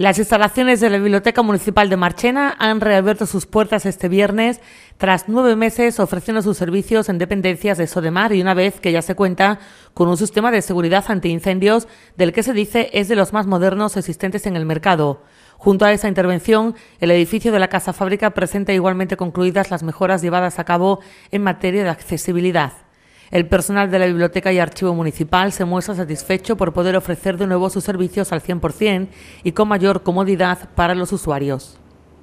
Las instalaciones de la Biblioteca Municipal de Marchena han reabierto sus puertas este viernes tras nueve meses ofreciendo sus servicios en dependencias de Sodemar y una vez que ya se cuenta con un sistema de seguridad antiincendios del que se dice es de los más modernos existentes en el mercado. Junto a esa intervención, el edificio de la Casa Fábrica presenta igualmente concluidas las mejoras llevadas a cabo en materia de accesibilidad. El personal de la Biblioteca y Archivo Municipal se muestra satisfecho por poder ofrecer de nuevo sus servicios al 100% y con mayor comodidad para los usuarios.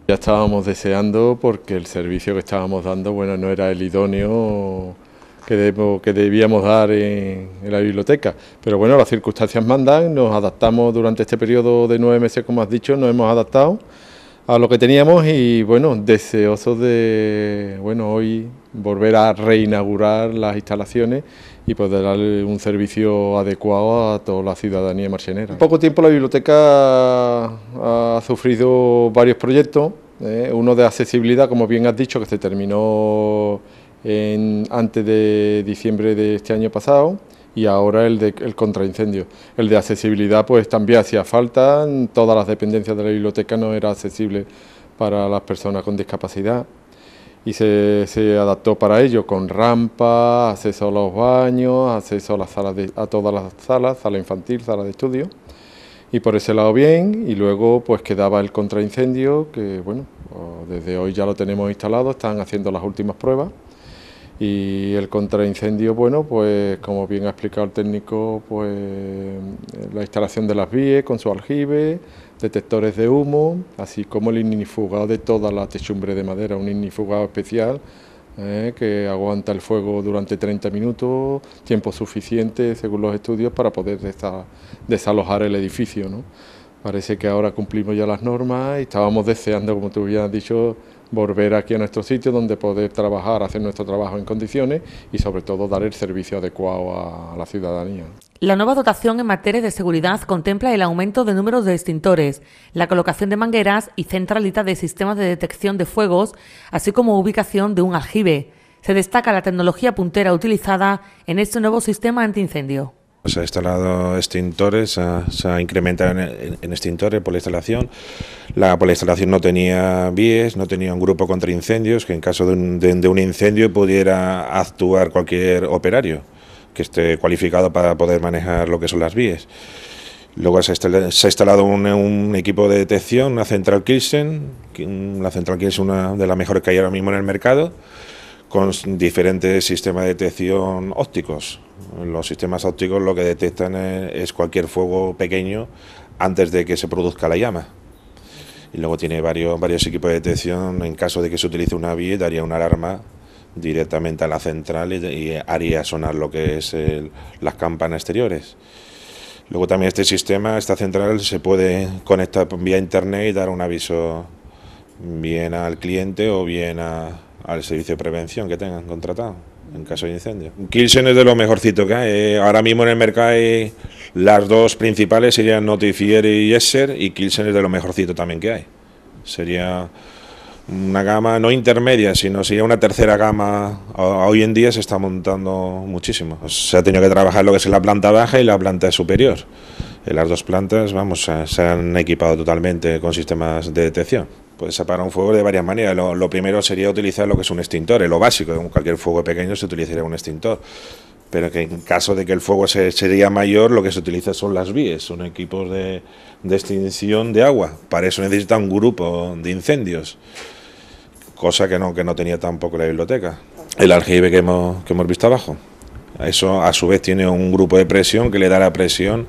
Ya estábamos deseando porque el servicio que estábamos dando bueno, no era el idóneo que, debíamos dar en, la biblioteca. Pero bueno, las circunstancias mandan, nos adaptamos durante este periodo de nueve meses, como has dicho, nos hemos adaptado a lo que teníamos y bueno, deseosos de bueno, hoy volver a reinaugurar las instalaciones y poder dar un servicio adecuado a toda la ciudadanía marchenera. En poco tiempo la biblioteca ha sufrido varios proyectos, ¿eh? uno de accesibilidad, como bien has dicho, que se terminó en, antes de diciembre de este año pasado, y ahora el de el contraincendio. El de accesibilidad pues también hacía falta, todas las dependencias de la biblioteca no era accesible para las personas con discapacidad y se, adaptó para ello con rampa, acceso a los baños, acceso a, las salas a todas las salas, sala infantil, sala de estudio y por ese lado bien y luego pues quedaba el contraincendio que bueno, pues, desde hoy ya lo tenemos instalado, están haciendo las últimas pruebas y el contraincendio, bueno, pues como bien ha explicado el técnico, pues la instalación de las vías con su aljibe, detectores de humo, así como el ignifugado de toda la techumbre de madera, un ignifugado especial eh, que aguanta el fuego durante 30 minutos, tiempo suficiente según los estudios para poder desalojar el edificio. ¿no? Parece que ahora cumplimos ya las normas y estábamos deseando, como tú bien dicho, volver aquí a nuestro sitio donde poder trabajar, hacer nuestro trabajo en condiciones y sobre todo dar el servicio adecuado a, la ciudadanía. La nueva dotación en materia de seguridad contempla el aumento de números de extintores, la colocación de mangueras y centralita de sistemas de detección de fuegos, así como ubicación de un aljibe. Se destaca la tecnología puntera utilizada en este nuevo sistema antiincendio. Se pues, ha instalado extintores, se ha, incrementado en, extintores por la instalación. La, por la instalación no tenía vías, no tenía un grupo contra incendios, que en caso de un, incendio pudiera actuar cualquier operario que esté cualificado para poder manejar lo que son las vías. Luego se ha instalado un, equipo de detección, una central Kirsten, la central Kirsten es una de las mejores que hay ahora mismo en el mercado con diferentes sistemas de detección ópticos. Los sistemas ópticos lo que detectan es cualquier fuego pequeño antes de que se produzca la llama. Y luego tiene varios, varios equipos de detección. En caso de que se utilice una vía, daría una alarma directamente a la central y, haría sonar lo que es las campanas exteriores. Luego también este sistema, esta central, se puede conectar vía internet y dar un aviso bien al cliente o bien a, al servicio de prevención que tengan contratado en caso de incendio. Kilsen es de lo mejorcito que hay. Eh, ahora mismo en el mercado hay las dos principales serían Notifier y Esser y Kilsen es de lo mejorcito también que hay. Sería una gama no intermedia, sino sería una tercera gama. Hoy en día se está montando muchísimo. Se ha tenido que trabajar lo que es la planta baja y la planta superior. Las dos plantas, vamos, se han equipado totalmente con sistemas de detección. Puedes apagar un fuego de varias maneras. Lo, primero sería utilizar lo que es un extintor, es lo básico. En cualquier fuego pequeño se utilizaría un extintor. Pero que en caso de que el fuego sea sería mayor, lo que se utiliza son las vías, son equipos de, extinción de agua. Para eso necesita un grupo de incendios, cosa que no, que no tenía tampoco la biblioteca. El aljibe que que hemos visto abajo. Eso a su vez tiene un grupo de presión que le da la presión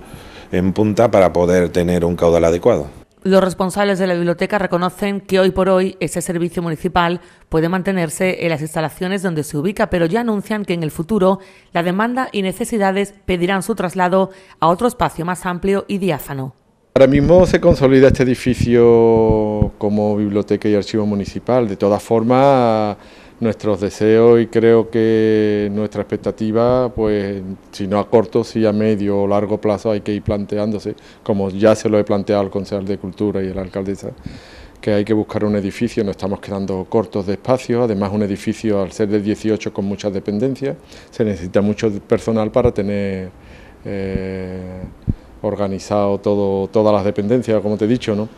en punta para poder tener un caudal adecuado. Los responsables de la biblioteca reconocen que hoy por hoy ese servicio municipal puede mantenerse en las instalaciones donde se ubica, pero ya anuncian que en el futuro la demanda y necesidades pedirán su traslado a otro espacio más amplio y diáfano. Ahora mismo se consolida este edificio como biblioteca y archivo municipal. De todas formas, nuestros deseos y creo que nuestra expectativa, pues si no a corto, si a medio o largo plazo hay que ir planteándose, como ya se lo he planteado al concejal de Cultura y a la alcaldesa, que hay que buscar un edificio, no estamos quedando cortos de espacio, además un edificio al ser de 18 con muchas dependencias, se necesita mucho personal para tener... Eh, organizado todo, todas las dependencias, como te he dicho, ¿no?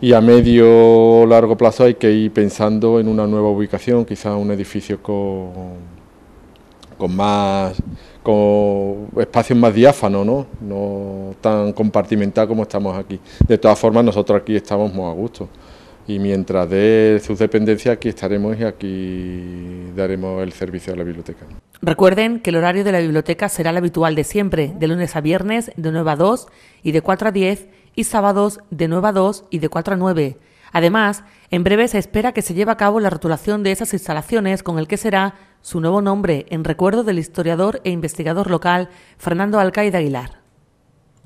Y a medio o largo plazo hay que ir pensando en una nueva ubicación, quizás un edificio con, más con espacios más diáfanos, ¿no? no tan compartimentado como estamos aquí. De todas formas, nosotros aquí estamos muy a gusto. Y mientras dé sus dependencias, aquí estaremos y aquí daremos el servicio a la biblioteca. Recuerden que el horario de la biblioteca será el habitual de siempre, de lunes a viernes de 9 a 2 y de 4 a 10 y sábados de 9 a 2 y de 4 a 9. Además, en breve se espera que se lleve a cabo la rotulación de esas instalaciones con el que será su nuevo nombre en recuerdo del historiador e investigador local Fernando Alcaide Aguilar.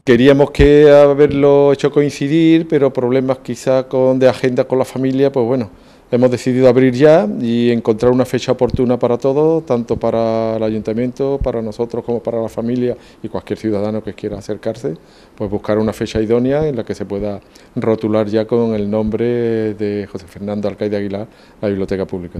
Queríamos que haberlo hecho coincidir, pero problemas quizá con, de agenda con la familia, pues bueno, Hemos decidido abrir ya y encontrar una fecha oportuna para todo, tanto para el ayuntamiento, para nosotros como para la familia y cualquier ciudadano que quiera acercarse, pues buscar una fecha idónea en la que se pueda rotular ya con el nombre de José Fernando Alcaide Aguilar la biblioteca pública.